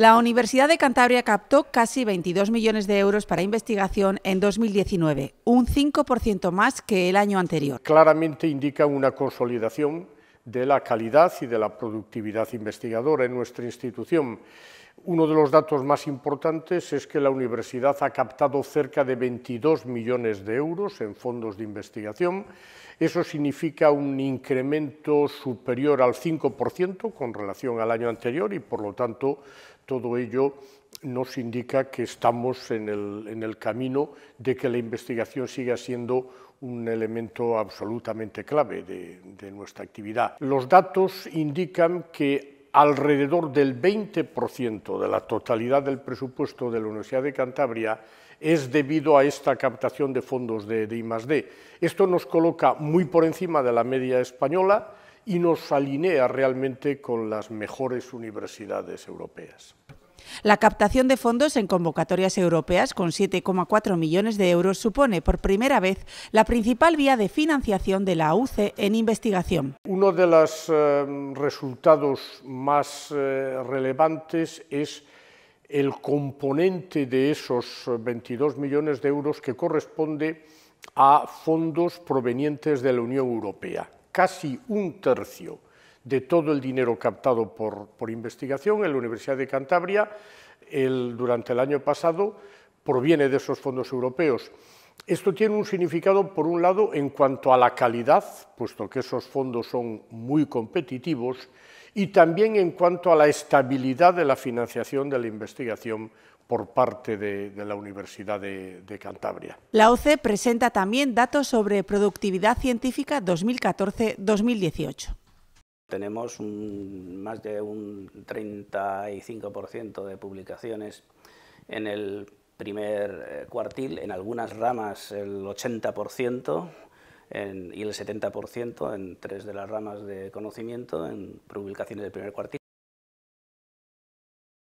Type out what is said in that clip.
La Universidad de Cantabria captó casi 22 millones de euros para investigación en 2019, un 5% más que el año anterior. Claramente indica una consolidación de la calidad y de la productividad investigadora en nuestra institución. Uno de los datos más importantes es que la universidad ha captado cerca de 22 millones de euros en fondos de investigación. Eso significa un incremento superior al 5% con relación al año anterior y, por lo tanto, todo ello nos indica que estamos en el, camino de que la investigación siga siendo un elemento absolutamente clave de, nuestra actividad. Los datos indican que alrededor del 20% de la totalidad del presupuesto de la Universidad de Cantabria es debido a esta captación de fondos de, de I+.D. Esto nos coloca muy por encima de la media española, y nos alinea realmente con las mejores universidades europeas. La captación de fondos en convocatorias europeas con 7,4 millones de euros supone por primera vez la principal vía de financiación de la UCE en investigación. Uno de los eh, resultados más eh, relevantes es el componente de esos 22 millones de euros que corresponde a fondos provenientes de la Unión Europea casi un tercio de todo el dinero captado por, investigación en la Universidad de Cantabria durante el año pasado proviene de esos fondos europeos. Esto tiene un significado, por un lado, en cuanto a la calidad, puesto que esos fondos son muy competitivos, y también en cuanto a la estabilidad de la financiación de la investigación por parte de, la Universidad de, Cantabria. La OCE presenta también datos sobre productividad científica 2014-2018. Tenemos más de un 35% de publicaciones en el primer eh, cuartil, en algunas ramas el 80% y el 70% en tres de las ramas de conocimiento en publicaciones del primer cuartil.